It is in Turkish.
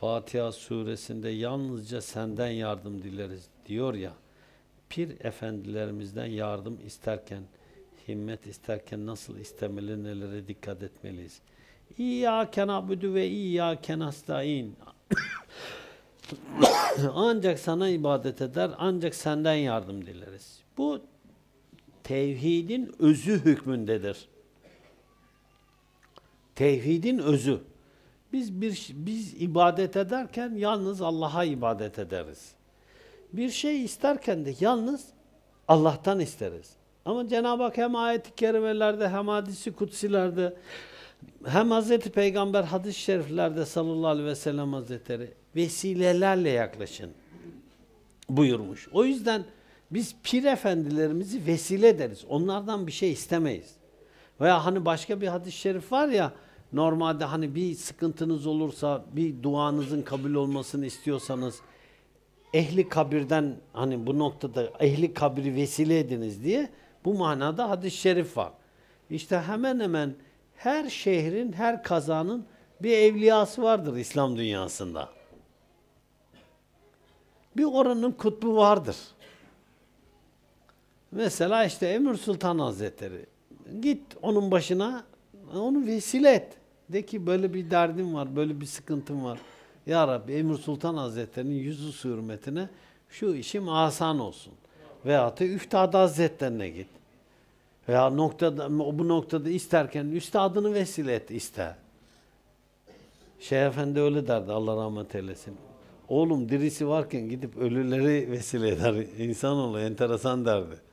Fatiha suresinde yalnızca senden yardım dileriz diyor ya, pir efendilerimizden yardım isterken, himmet isterken nasıl istemeli, nelere dikkat etmeliyiz? İyyâken abdü ve iyyâken hastâin. ancak sana ibadet eder, ancak senden yardım dileriz. Bu tevhidin özü hükmündedir. Tevhidin özü. Biz bir biz ibadet ederken yalnız Allah'a ibadet ederiz. Bir şey isterken de yalnız Allah'tan isteriz. Ama Cenab-ı Hak hem ayet-i kerimelerde hem hadisi kutsilerde hem Hazreti Peygamber hadis-i şeriflerde sallallahu aleyhi ve sellem hazretleri vesilelerle yaklaşın buyurmuş. O yüzden biz pir efendilerimizi vesile ederiz. Onlardan bir şey istemeyiz. Veya hani başka bir hadis-i şerif var ya Normalde hani bir sıkıntınız olursa, bir duanızın kabul olmasını istiyorsanız ehli kabirden hani bu noktada ehli kabri vesile ediniz diye bu manada hadis-i şerif var. İşte hemen hemen her şehrin, her kazanın bir evliyası vardır İslam dünyasında. Bir oranın kutbu vardır. Mesela işte Emir Sultan Hazretleri. Git onun başına onu vesile et. De ki böyle bir derdim var, böyle bir sıkıntım var. Ya Rabbi Emir Sultan Hazretleri'nin yüzü hürmetine şu işim asan olsun. Veyahut da Üftad Hazretlerine git. Veya noktada, bu noktada isterken üstadını vesile et iste. Şeyh Efendi öyle derdi Allah rahmet eylesin. Oğlum dirisi varken gidip ölüleri vesile eder. İnsanoğlu enteresan derdi.